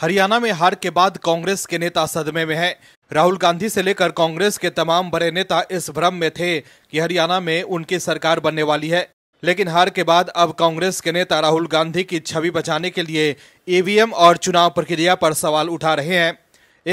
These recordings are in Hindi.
हरियाणा में हार के बाद कांग्रेस के नेता सदमे में हैं। राहुल गांधी से लेकर कांग्रेस के तमाम बड़े नेता इस भ्रम में थे कि हरियाणा में उनकी सरकार बनने वाली है लेकिन हार के बाद अब कांग्रेस के नेता राहुल गांधी की छवि बचाने के लिए ईवीएम और चुनाव प्रक्रिया पर सवाल उठा रहे हैं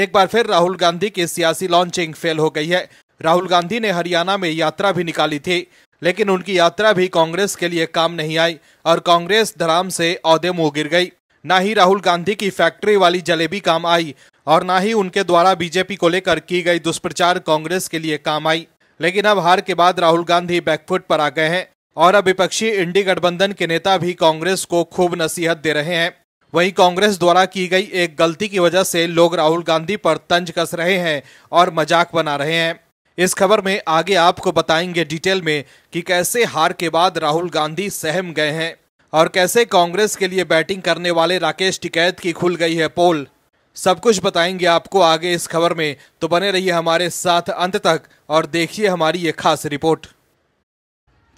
एक बार फिर राहुल गांधी की सियासी लॉन्चिंग फेल हो गई है राहुल गांधी ने हरियाणा में यात्रा भी निकाली थी लेकिन उनकी यात्रा भी कांग्रेस के लिए काम नहीं आई और कांग्रेस धराम से औदे मुंह गिर गई ना ही राहुल गांधी की फैक्ट्री वाली जलेबी काम आई और ना ही उनके द्वारा बीजेपी को लेकर की गई दुष्प्रचार कांग्रेस के लिए काम आई लेकिन अब हार के बाद राहुल गांधी बैकफुट पर आ गए हैं और अब विपक्षी इंडी गठबंधन के नेता भी कांग्रेस को खूब नसीहत दे रहे हैं वहीं कांग्रेस द्वारा की गई एक गलती की वजह से लोग राहुल गांधी पर तंज कस रहे हैं और मजाक बना रहे हैं इस खबर में आगे आपको बताएंगे डिटेल में कि कैसे हार के बाद राहुल गांधी सहम गए हैं और कैसे कांग्रेस के लिए बैटिंग करने वाले राकेश टिकैत की खुल गई है पोल सब कुछ बताएंगे आपको आगे इस खबर में तो बने रहिए हमारे साथ अंत तक और देखिए हमारी ये खास रिपोर्ट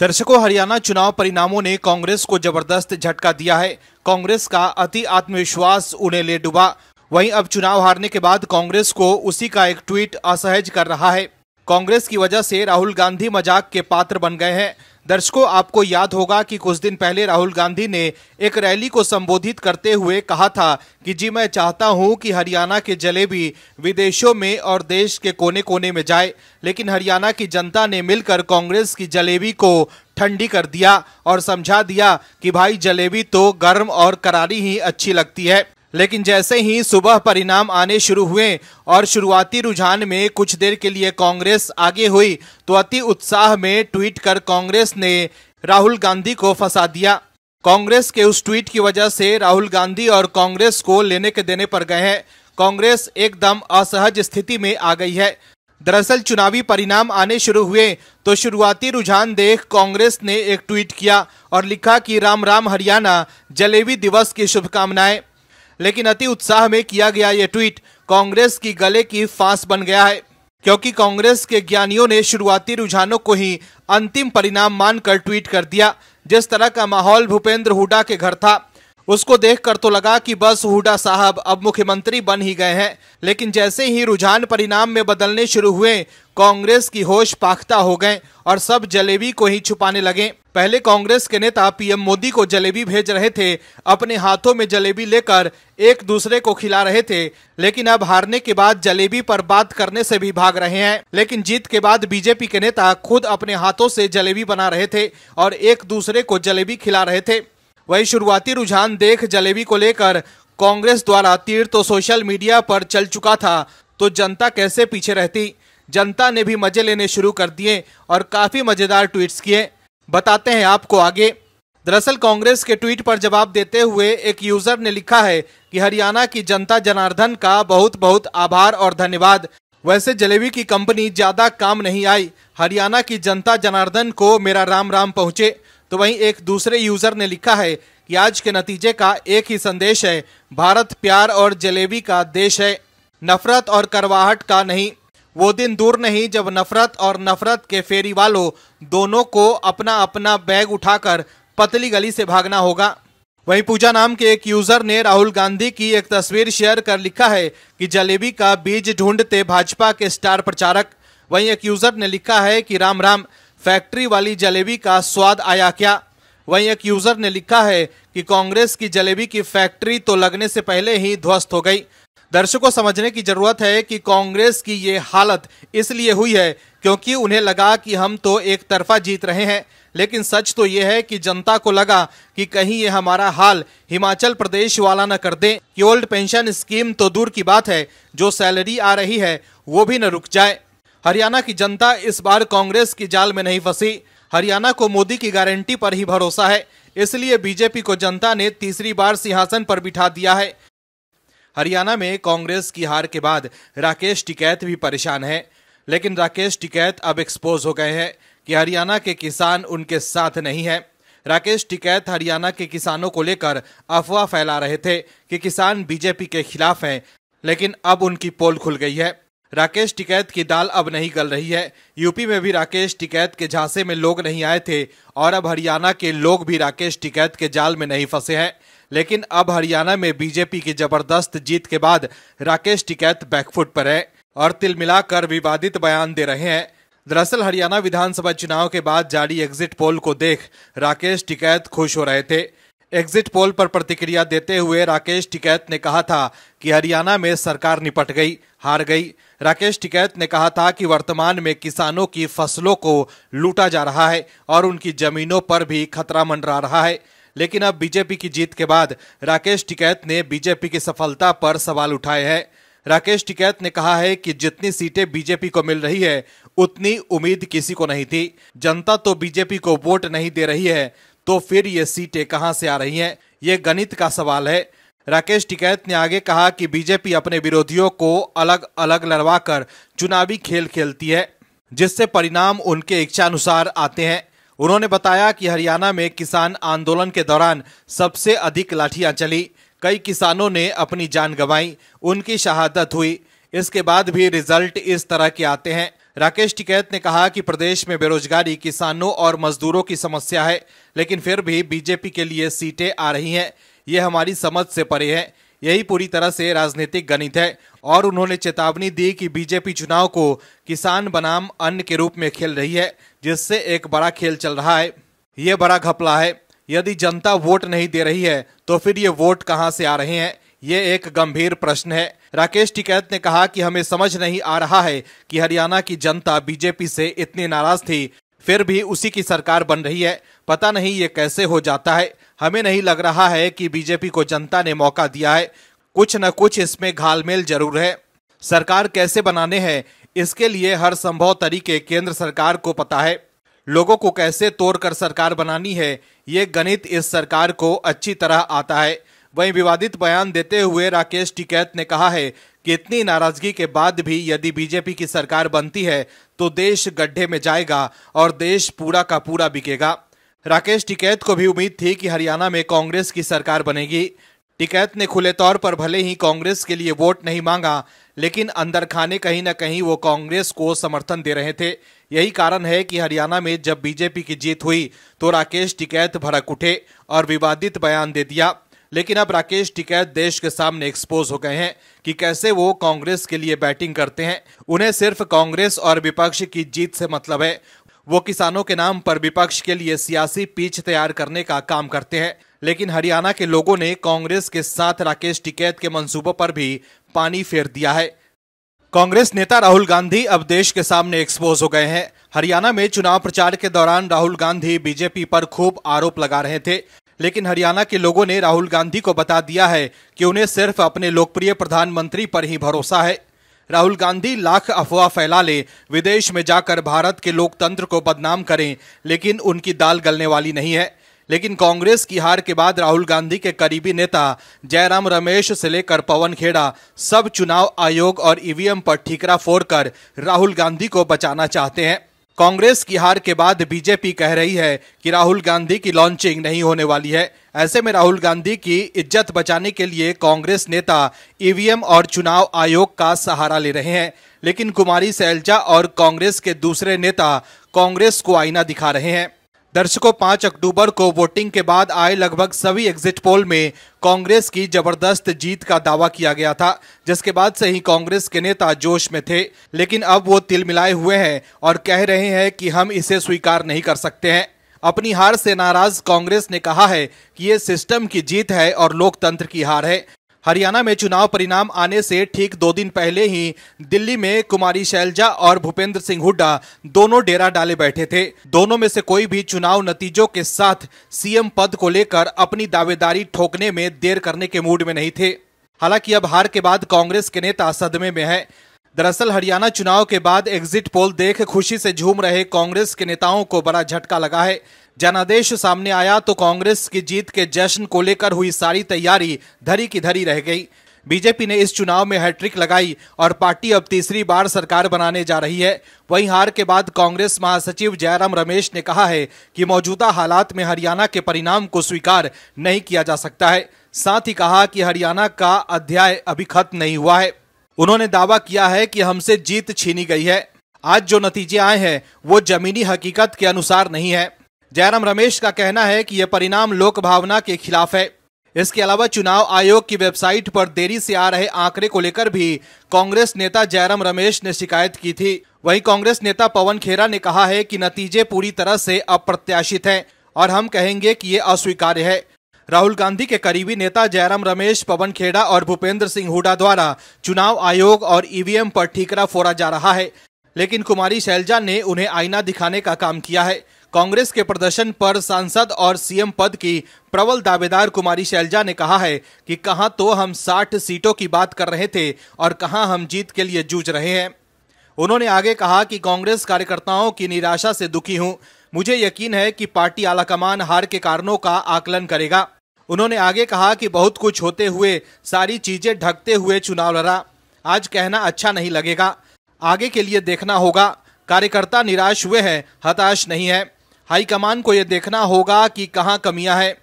दर्शकों हरियाणा चुनाव परिणामों ने कांग्रेस को जबरदस्त झटका दिया है कांग्रेस का अति आत्मविश्वास उन्हें ले डुबा वहीं अब चुनाव हारने के बाद कांग्रेस को उसी का एक ट्वीट असहज कर रहा है कांग्रेस की वजह से राहुल गांधी मजाक के पात्र बन गए हैं दर्शकों आपको याद होगा कि कुछ दिन पहले राहुल गांधी ने एक रैली को संबोधित करते हुए कहा था कि जी मैं चाहता हूं कि हरियाणा के जलेबी विदेशों में और देश के कोने कोने में जाए लेकिन हरियाणा की जनता ने मिलकर कांग्रेस की जलेबी को ठंडी कर दिया और समझा दिया कि भाई जलेबी तो गर्म और करारी ही अच्छी लगती है लेकिन जैसे ही सुबह परिणाम आने शुरू हुए और शुरुआती रुझान में कुछ देर के लिए कांग्रेस आगे हुई तो अति उत्साह में ट्वीट कर कांग्रेस ने राहुल गांधी को फंसा दिया कांग्रेस के उस ट्वीट की वजह से राहुल गांधी और कांग्रेस को लेने के देने पर गए हैं कांग्रेस एकदम असहज स्थिति में आ गई है दरअसल चुनावी परिणाम आने शुरू हुए तो शुरुआती रुझान देख कांग्रेस ने एक ट्वीट किया और लिखा कि राम राम हरियाणा जलेबी दिवस की शुभकामनाएं लेकिन अति उत्साह में किया गया ये ट्वीट कांग्रेस की गले की फांस बन गया है क्योंकि कांग्रेस के ज्ञानियों ने शुरुआती रुझानों को ही अंतिम परिणाम मानकर ट्वीट कर दिया जिस तरह का माहौल भूपेंद्र हुडा के घर था उसको देखकर तो लगा कि बस हुडा साहब अब मुख्यमंत्री बन ही गए हैं लेकिन जैसे ही रुझान परिणाम में बदलने शुरू हुए कांग्रेस की होश पाख्ता हो गए और सब जलेबी को ही छुपाने लगे पहले कांग्रेस के नेता पीएम मोदी को जलेबी भेज रहे थे अपने हाथों में जलेबी लेकर एक दूसरे को खिला रहे थे लेकिन अब हारने के बाद जलेबी पर बात करने से भी भाग रहे हैं लेकिन जीत के बाद बीजेपी के नेता खुद अपने हाथों से जलेबी बना रहे थे और एक दूसरे को जलेबी खिला रहे थे वहीं शुरुआती रुझान देख जलेबी को लेकर कांग्रेस द्वारा तीर तो सोशल मीडिया पर चल चुका था तो जनता कैसे पीछे रहती जनता ने भी मजे लेने शुरू कर दिए और काफी मजेदार ट्वीट्स किए बताते हैं आपको आगे दरअसल कांग्रेस के ट्वीट पर जवाब देते हुए एक यूजर ने लिखा है कि हरियाणा की जनता जनार्दन का बहुत बहुत आभार और धन्यवाद वैसे जलेबी की कंपनी ज्यादा काम नहीं आई हरियाणा की जनता जनार्दन को मेरा राम राम पहुंचे तो वहीं एक दूसरे यूजर ने लिखा है कि आज के नतीजे का एक ही संदेश है भारत प्यार और जलेबी का देश है नफरत और करवाहट का नहीं वो दिन दूर नहीं जब नफरत और नफरत के फेरी वालों दोनों को अपना अपना बैग उठाकर पतली गली से भागना होगा वहीं पूजा नाम के एक यूजर ने राहुल गांधी की एक तस्वीर शेयर कर लिखा है कि जलेबी का बीज ढूंढते भाजपा के स्टार प्रचारक वहीं एक यूजर ने लिखा है कि राम राम फैक्ट्री वाली जलेबी का स्वाद आया क्या वहीं एक यूजर ने लिखा है कि कांग्रेस की जलेबी की फैक्ट्री तो लगने से पहले ही ध्वस्त हो गई दर्शकों समझने की जरूरत है कि कांग्रेस की ये हालत इसलिए हुई है क्योंकि उन्हें लगा कि हम तो एक तरफा जीत रहे हैं लेकिन सच तो ये है कि जनता को लगा कि कहीं ये हमारा हाल हिमाचल प्रदेश वाला न कर दे कि ओल्ड पेंशन स्कीम तो दूर की बात है जो सैलरी आ रही है वो भी न रुक जाए हरियाणा की जनता इस बार कांग्रेस की जाल में नहीं फंसी हरियाणा को मोदी की गारंटी पर ही भरोसा है इसलिए बीजेपी को जनता ने तीसरी बार सिंहासन पर बिठा दिया है हरियाणा में कांग्रेस की हार के बाद राकेश टिकैत भी परेशान है लेकिन राकेश टिकैत अब एक्सपोज हो गए हैं कि हरियाणा के किसान उनके साथ नहीं है राकेश टिकैत हरियाणा के किसानों को लेकर अफवाह फैला रहे थे कि किसान बीजेपी के खिलाफ हैं लेकिन अब उनकी पोल खुल गई है राकेश टिकैत की दाल अब नहीं गल रही है यूपी में भी राकेश टिकैत के झांसे में लोग नहीं आए थे और अब हरियाणा के लोग भी राकेश टिकैत के जाल में नहीं फंसे हैं लेकिन अब हरियाणा में बीजेपी की जबरदस्त जीत के बाद राकेश टिकैत बैकफुट पर है और तिल मिलाकर विवादित बयान दे रहे हैं दरअसल हरियाणा विधानसभा चुनाव के बाद जारी एग्जिट पोल को देख राकेश टिकैत खुश हो रहे थे एग्जिट पोल पर प्रतिक्रिया देते हुए राकेश टिकैत ने कहा था कि हरियाणा में सरकार निपट गई हार गई राकेश टिकैत ने कहा था कि वर्तमान में किसानों की फसलों को लूटा जा रहा है और उनकी जमीनों पर भी खतरा मंडरा रहा है लेकिन अब बीजेपी की जीत के बाद राकेश टिकैत ने बीजेपी की सफलता पर सवाल उठाए हैं राकेश टिकैत ने कहा है कि जितनी सीटें बीजेपी को मिल रही है उतनी उम्मीद किसी को नहीं थी जनता तो बीजेपी को वोट नहीं दे रही है तो फिर ये सीटें कहाँ से आ रही हैं ये गणित का सवाल है राकेश टिकैत ने आगे कहा कि बीजेपी अपने विरोधियों को अलग अलग लड़वा कर चुनावी खेल खेलती है जिससे परिणाम उनके इच्छानुसार आते हैं उन्होंने बताया कि हरियाणा में किसान आंदोलन के दौरान सबसे अधिक लाठियां चली कई किसानों ने अपनी जान गंवाई उनकी शहादत हुई इसके बाद भी रिजल्ट इस तरह के आते हैं राकेश टिकैत ने कहा कि प्रदेश में बेरोजगारी किसानों और मजदूरों की समस्या है लेकिन फिर भी बीजेपी के लिए सीटें आ रही हैं ये हमारी समझ से परे है यही पूरी तरह से राजनीतिक गणित है और उन्होंने चेतावनी दी कि बीजेपी चुनाव को किसान बनाम अन्न के रूप में खेल रही है जिससे एक बड़ा खेल चल रहा है ये बड़ा घपला है यदि जनता वोट नहीं दे रही है तो फिर ये वोट कहाँ से आ रहे हैं ये एक गंभीर प्रश्न है राकेश टिकैत ने कहा कि हमें समझ नहीं आ रहा है कि हरियाणा की जनता बीजेपी से इतनी नाराज थी फिर भी उसी की सरकार बन रही है पता नहीं ये कैसे हो जाता है हमें नहीं लग रहा है कि बीजेपी को जनता ने मौका दिया है कुछ न कुछ इसमें घालमेल जरूर है सरकार कैसे बनाने हैं इसके लिए हर संभव तरीके केंद्र सरकार को पता है लोगों को कैसे तोड़कर सरकार बनानी है ये गणित इस सरकार को अच्छी तरह आता है वहीं विवादित बयान देते हुए राकेश टिकैत ने कहा है कि इतनी नाराजगी के बाद भी यदि बीजेपी की सरकार बनती है तो देश गड्ढे में जाएगा और देश पूरा का पूरा बिकेगा राकेश टिकैत को भी उम्मीद थी कि हरियाणा में कांग्रेस की सरकार बनेगी टिकैत ने खुले तौर पर भले ही कांग्रेस के लिए वोट नहीं मांगा लेकिन अंदर खाने कहीं ना कहीं वो कांग्रेस को समर्थन दे रहे थे यही कारण है कि हरियाणा में जब बीजेपी की जीत हुई तो राकेश टिकैत भड़क उठे और विवादित बयान दे दिया लेकिन अब राकेश टिकैत देश के सामने एक्सपोज हो गए हैं कि कैसे वो कांग्रेस के लिए बैटिंग करते हैं उन्हें सिर्फ कांग्रेस और विपक्ष की जीत से मतलब है वो किसानों के नाम पर विपक्ष के लिए सियासी पीच तैयार करने का काम करते हैं लेकिन हरियाणा के लोगों ने कांग्रेस के साथ राकेश टिकैत के मंसूबों पर भी पानी फेर दिया है कांग्रेस नेता राहुल गांधी अब देश के सामने एक्सपोज हो गए हैं हरियाणा में चुनाव प्रचार के दौरान राहुल गांधी बीजेपी पर खूब आरोप लगा रहे थे लेकिन हरियाणा के लोगों ने राहुल गांधी को बता दिया है कि उन्हें सिर्फ अपने लोकप्रिय प्रधानमंत्री पर ही भरोसा है राहुल गांधी लाख अफवाह फैला ले विदेश में जाकर भारत के लोकतंत्र को बदनाम करें लेकिन उनकी दाल गलने वाली नहीं है लेकिन कांग्रेस की हार के बाद राहुल गांधी के करीबी नेता जयराम रमेश से लेकर पवन खेड़ा सब चुनाव आयोग और ईवीएम पर ठीकरा फोड़कर राहुल गांधी को बचाना चाहते हैं कांग्रेस की हार के बाद बीजेपी कह रही है कि राहुल गांधी की लॉन्चिंग नहीं होने वाली है ऐसे में राहुल गांधी की इज्जत बचाने के लिए कांग्रेस नेता ईवीएम और चुनाव आयोग का सहारा ले रहे हैं लेकिन कुमारी सैलजा और कांग्रेस के दूसरे नेता कांग्रेस को आईना दिखा रहे हैं दर्शकों पाँच अक्टूबर को वोटिंग के बाद आए लगभग सभी एग्जिट पोल में कांग्रेस की जबरदस्त जीत का दावा किया गया था जिसके बाद से ही कांग्रेस के नेता जोश में थे लेकिन अब वो तिल मिलाए हुए हैं और कह रहे हैं कि हम इसे स्वीकार नहीं कर सकते हैं अपनी हार से नाराज कांग्रेस ने कहा है कि ये सिस्टम की जीत है और लोकतंत्र की हार है हरियाणा में चुनाव परिणाम आने से ठीक दो दिन पहले ही दिल्ली में कुमारी शैलजा और भूपेंद्र सिंह हुड्डा दोनों डेरा डाले बैठे थे दोनों में से कोई भी चुनाव नतीजों के साथ सीएम पद को लेकर अपनी दावेदारी ठोकने में देर करने के मूड में नहीं थे हालांकि अब हार के बाद कांग्रेस के नेता सदमे में है दरअसल हरियाणा चुनाव के बाद एग्जिट पोल देख खुशी से झूम रहे कांग्रेस के नेताओं को बड़ा झटका लगा है जनादेश सामने आया तो कांग्रेस की जीत के जश्न को लेकर हुई सारी तैयारी धरी की धरी रह गई बीजेपी ने इस चुनाव में हैट्रिक लगाई और पार्टी अब तीसरी बार सरकार बनाने जा रही है वहीं हार के बाद कांग्रेस महासचिव जयराम रमेश ने कहा है कि मौजूदा हालात में हरियाणा के परिणाम को स्वीकार नहीं किया जा सकता है साथ ही कहा कि हरियाणा का अध्याय अभी खत्म नहीं हुआ है उन्होंने दावा किया है कि हमसे जीत छीनी गई है आज जो नतीजे आए हैं वो जमीनी हकीकत के अनुसार नहीं है जयराम रमेश का कहना है कि यह परिणाम लोक भावना के खिलाफ है इसके अलावा चुनाव आयोग की वेबसाइट पर देरी से आ रहे आंकड़े को लेकर भी कांग्रेस नेता जयराम रमेश ने शिकायत की थी वहीं कांग्रेस नेता पवन खेरा ने कहा है कि नतीजे पूरी तरह से अप्रत्याशित हैं और हम कहेंगे कि ये अस्वीकार्य है राहुल गांधी के करीबी नेता जयराम रमेश पवन खेड़ा और भूपेंद्र सिंह हुडा द्वारा चुनाव आयोग और ईवीएम पर ठीकरा फोड़ा जा रहा है लेकिन कुमारी शैलजा ने उन्हें आईना दिखाने का काम किया है कांग्रेस के प्रदर्शन पर सांसद और सीएम पद की प्रबल दावेदार कुमारी शैलजा ने कहा है कि कहां तो हम 60 सीटों की बात कर रहे थे और कहां हम जीत के लिए जूझ रहे हैं उन्होंने आगे कहा कि कांग्रेस कार्यकर्ताओं की निराशा से दुखी हूं मुझे यकीन है कि पार्टी आलाकमान हार के कारणों का आकलन करेगा उन्होंने आगे कहा कि बहुत कुछ होते हुए सारी चीजें ढकते हुए चुनाव लड़ा आज कहना अच्छा नहीं लगेगा आगे के लिए देखना होगा कार्यकर्ता निराश हुए हैं हताश नहीं है हाईकमान को यह देखना होगा कि कहाँ कमियां हैं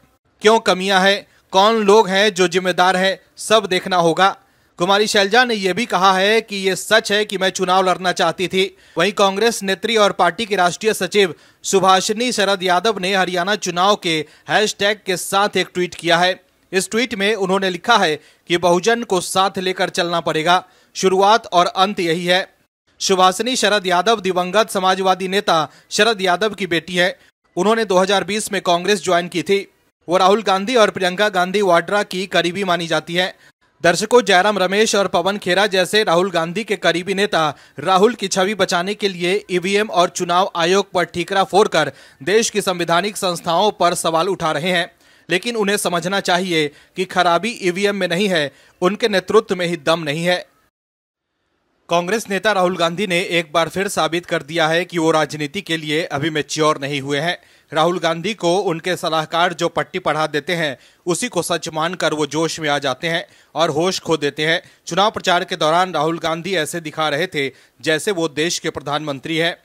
क्यों कमियां हैं कौन लोग हैं जो जिम्मेदार है सब देखना होगा कुमारी शैलजा ने यह भी कहा है कि ये सच है कि मैं चुनाव लड़ना चाहती थी वहीं कांग्रेस नेत्री और पार्टी के राष्ट्रीय सचिव सुभाषिनी शरद यादव ने हरियाणा चुनाव के हैशटैग के साथ एक ट्वीट किया है इस ट्वीट में उन्होंने लिखा है कि बहुजन को साथ लेकर चलना पड़ेगा शुरुआत और अंत यही है सुभाषिनी शरद यादव दिवंगत समाजवादी नेता शरद यादव की बेटी है उन्होंने दो में कांग्रेस ज्वाइन की थी वो राहुल गांधी और प्रियंका गांधी वाड्रा की करीबी मानी जाती है दर्शकों जयराम रमेश और पवन खेरा जैसे राहुल गांधी के करीबी नेता राहुल की छवि बचाने के लिए ईवीएम और चुनाव आयोग पर ठीकरा फोड़कर देश की संवैधानिक संस्थाओं पर सवाल उठा रहे हैं लेकिन उन्हें समझना चाहिए कि खराबी ईवीएम में नहीं है उनके नेतृत्व में ही दम नहीं है कांग्रेस नेता राहुल गांधी ने एक बार फिर साबित कर दिया है कि वो राजनीति के लिए अभी मेच्योर नहीं हुए हैं राहुल गांधी को उनके सलाहकार जो पट्टी पढ़ा देते हैं उसी को सच मानकर वो जोश में आ जाते हैं और होश खो देते हैं चुनाव प्रचार के दौरान राहुल गांधी ऐसे दिखा रहे थे जैसे वो देश के प्रधानमंत्री हैं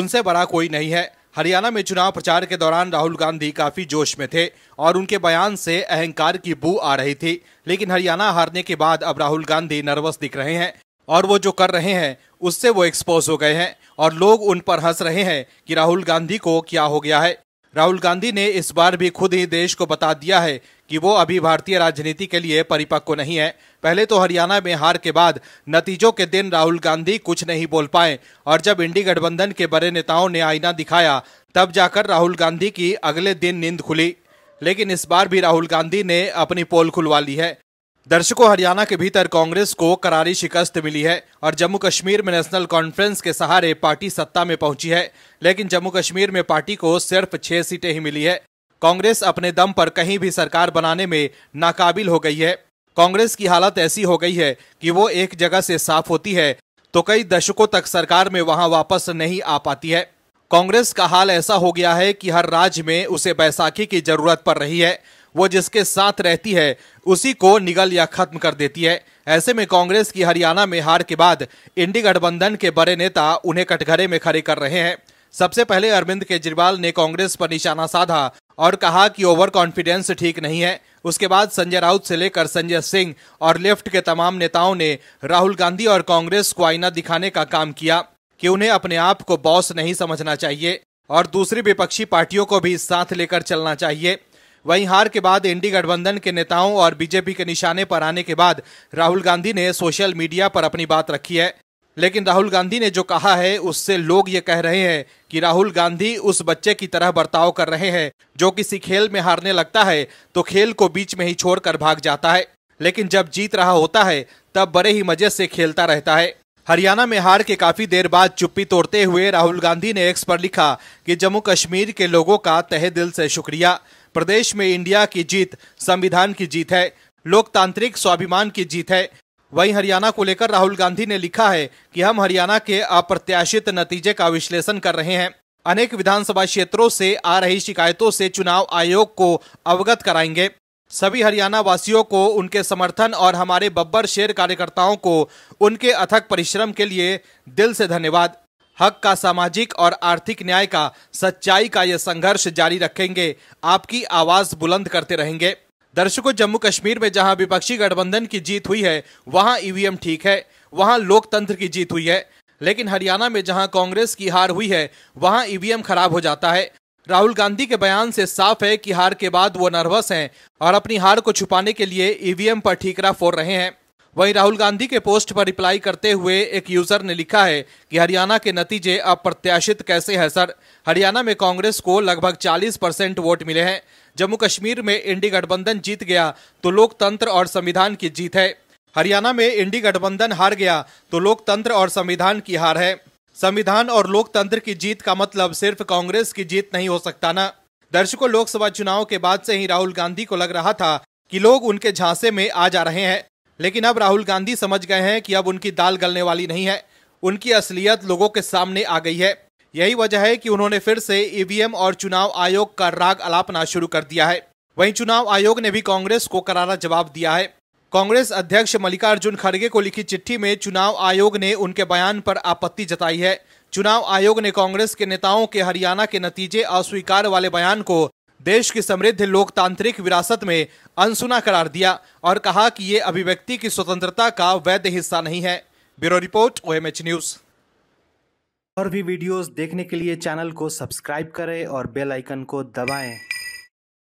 उनसे बड़ा कोई नहीं है हरियाणा में चुनाव प्रचार के दौरान राहुल गांधी काफी जोश में थे और उनके बयान से अहंकार की बू आ रही थी लेकिन हरियाणा हारने के बाद अब राहुल गांधी नर्वस दिख रहे हैं और वो जो कर रहे हैं उससे वो एक्सपोज हो गए हैं और लोग उन पर हंस रहे हैं कि राहुल गांधी को क्या हो गया है राहुल गांधी ने इस बार भी खुद ही देश को बता दिया है कि वो अभी भारतीय राजनीति के लिए परिपक्व नहीं है पहले तो हरियाणा में हार के बाद नतीजों के दिन राहुल गांधी कुछ नहीं बोल पाए और जब इंडी गठबंधन के बड़े नेताओं ने आईना दिखाया तब जाकर राहुल गांधी की अगले दिन नींद खुली लेकिन इस बार भी राहुल गांधी ने अपनी पोल खुलवा ली है दर्शकों हरियाणा के भीतर कांग्रेस को करारी शिकस्त मिली है और जम्मू कश्मीर में नेशनल कॉन्फ्रेंस के सहारे पार्टी सत्ता में पहुंची है लेकिन जम्मू कश्मीर में पार्टी को सिर्फ छह सीटें ही मिली है कांग्रेस अपने दम पर कहीं भी सरकार बनाने में नाकाबिल हो गई है कांग्रेस की हालत ऐसी हो गई है कि वो एक जगह से साफ होती है तो कई दशकों तक सरकार में वहां वापस नहीं आ पाती है कांग्रेस का हाल ऐसा हो गया है कि हर राज्य में उसे बैसाखी की जरूरत पड़ रही है वो जिसके साथ रहती है उसी को निगल या खत्म कर देती है ऐसे में कांग्रेस की हरियाणा में हार के बाद इंडी गठबंधन के बड़े नेता उन्हें कटघरे में खड़े कर रहे हैं सबसे पहले अरविंद केजरीवाल ने कांग्रेस पर निशाना साधा और कहा कि ओवर कॉन्फिडेंस ठीक नहीं है उसके बाद संजय राउत से लेकर संजय सिंह और लेफ्ट के तमाम नेताओं ने राहुल गांधी और कांग्रेस को आईना दिखाने का काम किया कि उन्हें अपने आप को बॉस नहीं समझना चाहिए और दूसरी विपक्षी पार्टियों को भी साथ लेकर चलना चाहिए वहीं हार के बाद एनडी गठबंधन के नेताओं और बीजेपी के निशाने पर आने के बाद राहुल गांधी ने सोशल मीडिया पर अपनी बात रखी है लेकिन राहुल गांधी ने जो कहा है उससे लोग ये कह रहे हैं कि राहुल गांधी उस बच्चे की तरह बर्ताव कर रहे हैं जो किसी खेल में हारने लगता है तो खेल को बीच में ही छोड़कर भाग जाता है लेकिन जब जीत रहा होता है तब बड़े ही मजे से खेलता रहता है हरियाणा में हार के काफी देर बाद चुप्पी तोड़ते हुए राहुल गांधी ने एक्स पर लिखा कि जम्मू कश्मीर के लोगों का तहे दिल से शुक्रिया प्रदेश में इंडिया की जीत संविधान की जीत है लोकतांत्रिक स्वाभिमान की जीत है वहीं हरियाणा को लेकर राहुल गांधी ने लिखा है कि हम हरियाणा के अप्रत्याशित नतीजे का विश्लेषण कर रहे हैं अनेक विधानसभा क्षेत्रों से आ रही शिकायतों से चुनाव आयोग को अवगत कराएंगे सभी हरियाणा वासियों को उनके समर्थन और हमारे बब्बर शेर कार्यकर्ताओं को उनके अथक परिश्रम के लिए दिल से धन्यवाद हक का सामाजिक और आर्थिक न्याय का सच्चाई का यह संघर्ष जारी रखेंगे आपकी आवाज बुलंद करते रहेंगे दर्शकों जम्मू कश्मीर में जहां विपक्षी गठबंधन की जीत हुई है वहां ईवीएम ठीक है वहां लोकतंत्र की जीत हुई है लेकिन हरियाणा में जहां कांग्रेस की हार हुई है वहां ईवीएम खराब हो जाता है राहुल गांधी के बयान से साफ है कि हार के बाद वो नर्वस हैं और अपनी हार को छुपाने के लिए ईवीएम पर ठीकरा फोड़ रहे हैं वहीं राहुल गांधी के पोस्ट पर रिप्लाई करते हुए एक यूजर ने लिखा है कि हरियाणा के नतीजे अप्रत्याशित कैसे हैं सर हरियाणा में कांग्रेस को लगभग 40 परसेंट वोट मिले हैं जम्मू कश्मीर में इंडी गठबंधन जीत गया तो लोकतंत्र और संविधान की जीत है हरियाणा में इंडी गठबंधन हार गया तो लोकतंत्र और संविधान की हार है संविधान और लोकतंत्र की जीत का मतलब सिर्फ कांग्रेस की जीत नहीं हो सकता ना दर्शकों लोकसभा चुनाव के बाद से ही राहुल गांधी को लग रहा था कि लोग उनके झांसे में आ जा रहे हैं लेकिन अब राहुल गांधी समझ गए हैं कि अब उनकी दाल गलने वाली नहीं है उनकी असलियत लोगों के सामने आ गई है यही वजह है कि उन्होंने फिर से ईवीएम और चुनाव आयोग का राग अलापना शुरू कर दिया है वहीं चुनाव आयोग ने भी कांग्रेस को करारा जवाब दिया है कांग्रेस अध्यक्ष मल्लिकार्जुन खड़गे को लिखी चिट्ठी में चुनाव आयोग ने उनके बयान पर आपत्ति जताई है चुनाव आयोग ने कांग्रेस के नेताओं के हरियाणा के नतीजे अस्वीकार वाले बयान को देश की समृद्ध लोकतांत्रिक विरासत में अनसुना करार दिया और कहा कि ये अभिव्यक्ति की स्वतंत्रता का वैध हिस्सा नहीं है ब्यूरो रिपोर्ट ओएमएच न्यूज और भी वीडियोस देखने के लिए चैनल को सब्सक्राइब करें और बेल आइकन को दबाएं